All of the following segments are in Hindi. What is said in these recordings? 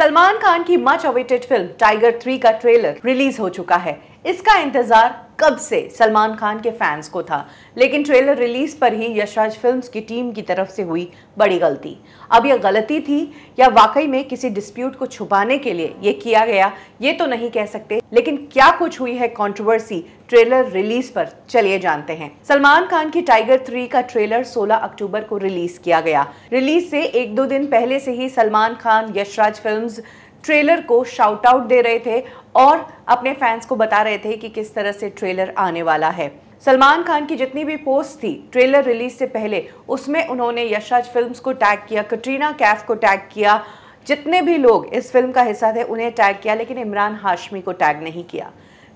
सलमान खान की much awaited film Tiger three का ट्रेलर रिलीज हो चुका है इसका इंतज़ार कब से सलमान खान के फैंस को था लेकिन ट्रेलर रिलीज पर ही यशराज फिल्म्स की टीम की तरफ से हुई बड़ी गलती अब यह गलती थी या वाकई में किसी डिस्प्यूट को छुपाने के लिए ये किया गया ये तो नहीं कह सकते लेकिन क्या कुछ हुई है कंट्रोवर्सी ट्रेलर रिलीज पर चलिए जानते हैं सलमान खान की टाइगर थ्री का ट्रेलर सोलह अक्टूबर को रिलीज किया गया रिलीज से एक दो दिन पहले से ही सलमान खान यशराज फिल्म ट्रेलर को शाउट आउट दे रहे थे और अपने फैंस को बता रहे थे कि किस तरह से ट्रेलर आने वाला है सलमान खान की जितनी भी पोस्ट थी ट्रेलर रिलीज से पहले उसमें उन्होंने यशराज फिल्म्स को टैग किया कटरीना कैफ को टैग किया जितने भी लोग इस फिल्म का हिस्सा थे उन्हें टैग किया लेकिन इमरान हाशमी को टैग नहीं किया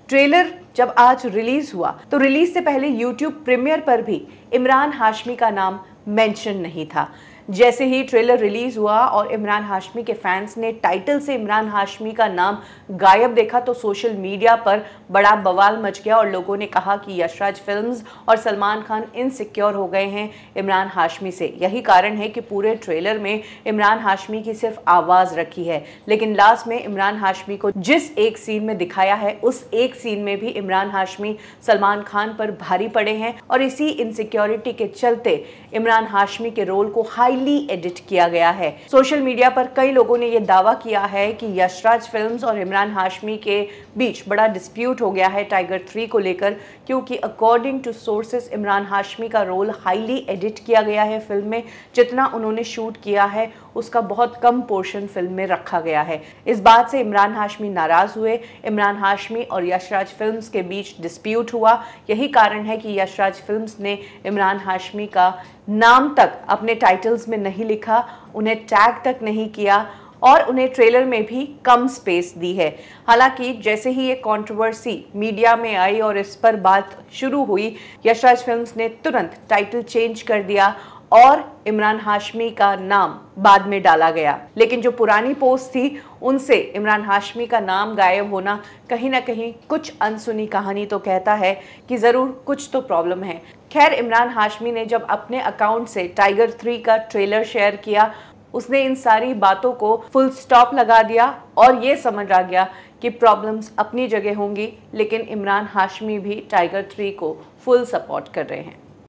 ट्रेलर जब आज रिलीज हुआ तो रिलीज से पहले यूट्यूब प्रीमियर पर भी इमरान हाशमी का नाम मेंशन नहीं था जैसे ही ट्रेलर रिलीज़ हुआ और इमरान हाशमी के फैंस ने टाइटल से इमरान हाशमी का नाम गायब देखा तो सोशल मीडिया पर बड़ा बवाल मच गया और लोगों ने कहा कि यशराज फिल्म्स और सलमान खान इनसिक्योर हो गए हैं इमरान हाशमी से यही कारण है कि पूरे ट्रेलर में इमरान हाशमी की सिर्फ आवाज़ रखी है लेकिन लास्ट में इमरान हाशमी को जिस एक सीन में दिखाया है उस एक सीन में भी इमरान हाशमी सलमान खान पर भारी पड़े हैं और इसी इनसिक्योरिटी के चलते इमरान हाशमी के रोल को हाई हाईली एडिट किया गया है सोशल मीडिया पर कई लोगों ने यह दावा किया है कि यशराज फिल्म्स और इमरान हाशमी के बीच बड़ा डिस्प्यूट हो गया है टाइगर थ्री को लेकर क्योंकि according to sources Imran Hashmi का रोल हाईली एडिट किया गया है फिल्म में जितना उन्होंने शूट किया है उसका बहुत कम पोर्शन फिल्म में रखा गया है इस बात से इमरान हाशमी नाराज़ हुए इमरान हाशमी और यशराज फिल्म्स के बीच डिस्प्यूट हुआ यही कारण है कि यशराज फिल्म्स ने इमरान हाशमी का नाम तक अपने टाइटल्स में नहीं लिखा उन्हें टैग तक नहीं किया और उन्हें ट्रेलर में भी कम स्पेस दी है हालांकि जैसे ही ये कंट्रोवर्सी मीडिया में आई और इस पर बात शुरू हुई यशराज फिल्म्स ने तुरंत टाइटल चेंज कर दिया और इमरान हाशमी का नाम बाद में डाला गया लेकिन जो पुरानी पोस्ट थी उनसे इमरान हाशमी का नाम गायब होना कहीं ना कहीं कुछ अनसुनी कहानी तो कहता है कि ज़रूर कुछ तो प्रॉब्लम है खैर इमरान हाशमी ने जब अपने अकाउंट से टाइगर थ्री का ट्रेलर शेयर किया उसने इन सारी बातों को फुल स्टॉप लगा दिया और ये समझ आ गया कि प्रॉब्लम्स अपनी जगह होंगी लेकिन इमरान हाशमी भी टाइगर थ्री को फुल सपोर्ट कर रहे हैं